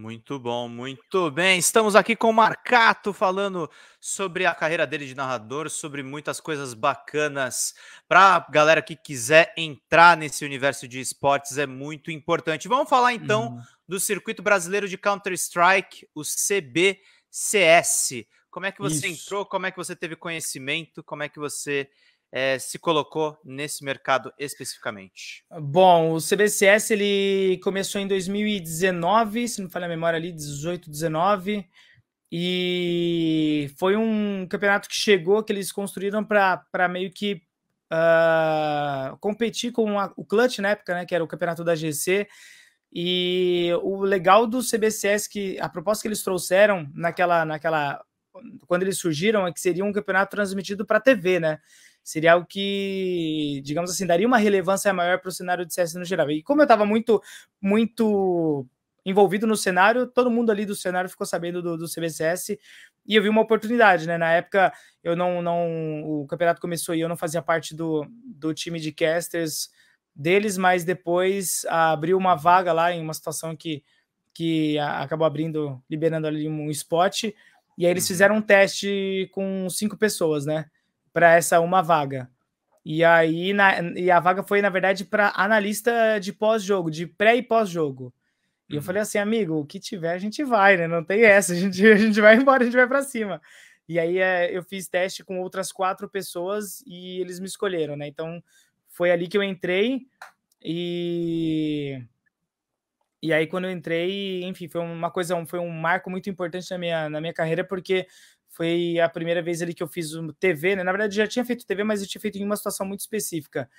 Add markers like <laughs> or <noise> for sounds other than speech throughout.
Muito bom, muito bem. Estamos aqui com o Marcato falando sobre a carreira dele de narrador, sobre muitas coisas bacanas. Para galera que quiser entrar nesse universo de esportes, é muito importante. Vamos falar então uhum. do Circuito Brasileiro de Counter-Strike, o CBCS. Como é que você Isso. entrou? Como é que você teve conhecimento? Como é que você é, se colocou nesse mercado especificamente? Bom, o CBCS ele começou em 2019, se não falha a memória ali, 18, 19, e foi um campeonato que chegou, que eles construíram para meio que uh, competir com a, o Clutch na época, né, que era o campeonato da GC, e o legal do CBCS, que a proposta que eles trouxeram naquela, naquela quando eles surgiram, é que seria um campeonato transmitido para TV, né? Seria algo que, digamos assim, daria uma relevância maior para o cenário de CS no geral. E como eu estava muito, muito envolvido no cenário, todo mundo ali do cenário ficou sabendo do, do CBCS e eu vi uma oportunidade, né? Na época eu não, não, o campeonato começou e eu não fazia parte do, do time de casters deles, mas depois abriu uma vaga lá em uma situação que, que acabou abrindo, liberando ali um spot e aí eles uhum. fizeram um teste com cinco pessoas, né? para essa uma vaga. E aí na, e a vaga foi, na verdade, para analista de pós-jogo, de pré e pós-jogo. E eu uhum. falei assim, amigo, o que tiver a gente vai, né? Não tem essa, a gente, a gente vai embora, a gente vai para cima. E aí é, eu fiz teste com outras quatro pessoas e eles me escolheram, né? Então foi ali que eu entrei e e aí quando eu entrei, enfim, foi uma coisa, foi um marco muito importante na minha, na minha carreira porque foi a primeira vez ali que eu fiz TV, né? Na verdade, já tinha feito TV, mas eu tinha feito em uma situação muito específica.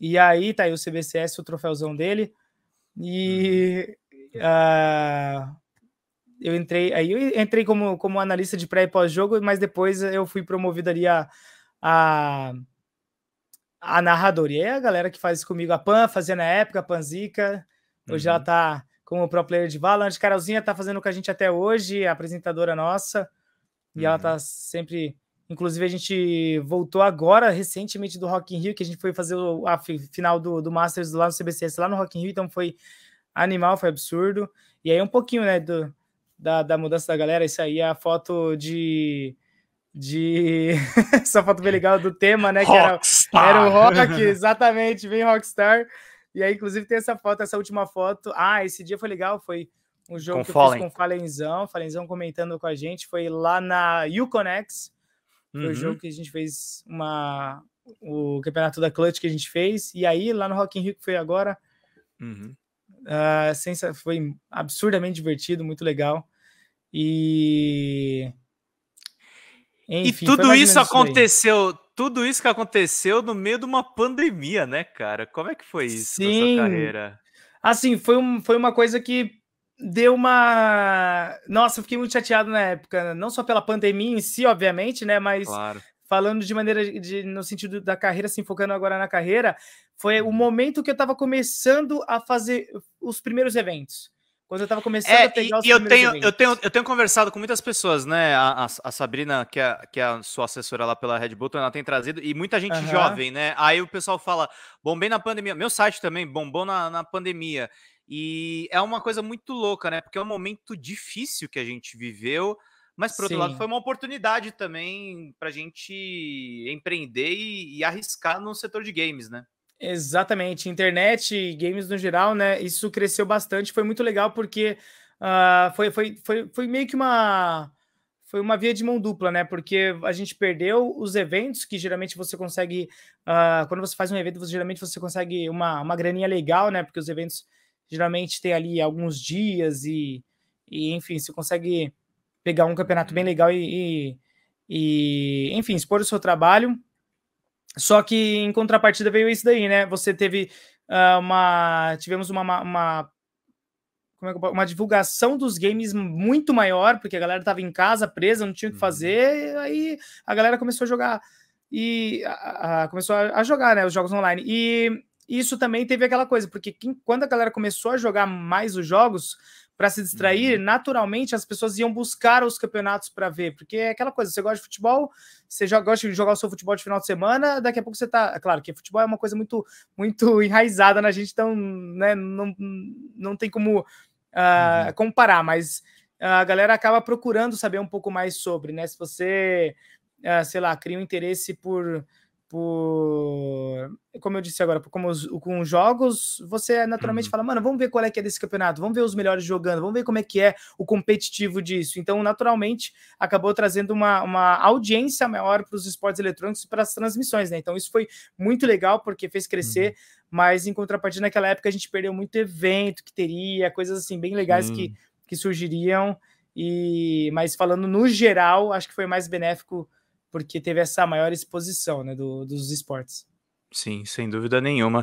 E aí tá aí o CBCS, o troféuzão dele. E uh, eu entrei aí eu entrei como, como analista de pré e pós-jogo, mas depois eu fui promovido ali a, a, a narrador. E é a galera que faz comigo, a Pan fazia na época, a Panzica. Hoje uhum. ela tá como pro player de Valorant. Carolzinha tá fazendo com a gente até hoje, a apresentadora nossa. E uhum. ela tá uhum. sempre. Inclusive, a gente voltou agora, recentemente, do Rock in Rio, que a gente foi fazer a final do, do Masters lá no CBCS, lá no Rock in Rio, então foi animal, foi absurdo. E aí um pouquinho, né, do, da, da mudança da galera, isso aí é a foto de de. <laughs> Essa foto bem legal do tema, né? Que era, era o rock, exatamente, vem rockstar. E aí, inclusive, tem essa foto, essa última foto. Ah, esse dia foi legal, foi um jogo com que Fallen. eu fiz com o Falenzão, Falenzão comentando com a gente, foi lá na Uconex. Foi uhum. o jogo que a gente fez uma o campeonato da Clutch que a gente fez. E aí, lá no Rock in Rio, que foi agora, uhum. uh, foi absurdamente divertido, muito legal. E. Enfim, e tudo isso aconteceu, isso tudo isso que aconteceu no meio de uma pandemia, né, cara? Como é que foi isso Sim. na sua carreira? Assim, foi, um, foi uma coisa que deu uma. Nossa, eu fiquei muito chateado na época, né? não só pela pandemia em si, obviamente, né? Mas claro. falando de maneira de, no sentido da carreira, se assim, focando agora na carreira, foi o uhum. momento que eu estava começando a fazer os primeiros eventos. Quando eu estava começando é, a pegar e, os e eu tenho, eventos. eu tenho eu tenho conversado com muitas pessoas, né? A, a, a, Sabrina, que é, que é a sua assessora lá pela Red Bull, ela tem trazido, e muita gente uhum. jovem, né? Aí o pessoal fala, bombei na pandemia. Meu site também bombou na, na pandemia. E é uma coisa muito louca, né? Porque é um momento difícil que a gente viveu, mas por outro lado foi uma oportunidade também para a gente empreender e, e arriscar no setor de games, né? Exatamente, internet, games no geral, né? Isso cresceu bastante, foi muito legal porque uh, foi, foi, foi, foi meio que uma foi uma via de mão dupla, né? Porque a gente perdeu os eventos que geralmente você consegue. Uh, quando você faz um evento, você, geralmente você consegue uma, uma graninha legal, né? Porque os eventos geralmente tem ali alguns dias e, e enfim, você consegue pegar um campeonato bem legal e, e, e enfim, expor o seu trabalho. Só que em contrapartida veio isso daí, né? Você teve uh, uma. Tivemos uma, uma é uma divulgação dos games muito maior, porque a galera estava em casa, presa, não tinha o que uhum. fazer, aí a galera começou a jogar e a, a, começou a, jogar né, os jogos online. E isso também teve aquela coisa, porque quem, quando a galera começou a jogar mais os jogos para se distrair, uhum. naturalmente as pessoas iam buscar os campeonatos para ver, porque é aquela coisa, você gosta de futebol, você joga, gosta de jogar o seu futebol de final de semana, daqui a pouco você tá, é claro que futebol é uma coisa muito muito <laughs> enraizada na gente, então, né, não, não tem como uh, uhum. comparar, mas a galera acaba procurando saber um pouco mais sobre, né, se você, uh, sei lá, cria um interesse por por como eu disse agora, como os, com jogos, você naturalmente uhum. fala, mano, vamos ver qual é que é desse campeonato, vamos ver os melhores jogando, vamos ver como é que é o competitivo disso. Então, naturalmente, acabou trazendo uma, uma audiência maior para os esportes eletrônicos e para as transmissões, né? Então, isso foi muito legal porque fez crescer, uhum. mas em contrapartida, naquela época, a gente perdeu muito evento que teria, coisas assim bem legais uhum. que, que surgiriam. E, mas falando no geral, acho que foi mais benéfico porque teve essa maior exposição né, do, dos esportes. Sim, sem dúvida nenhuma.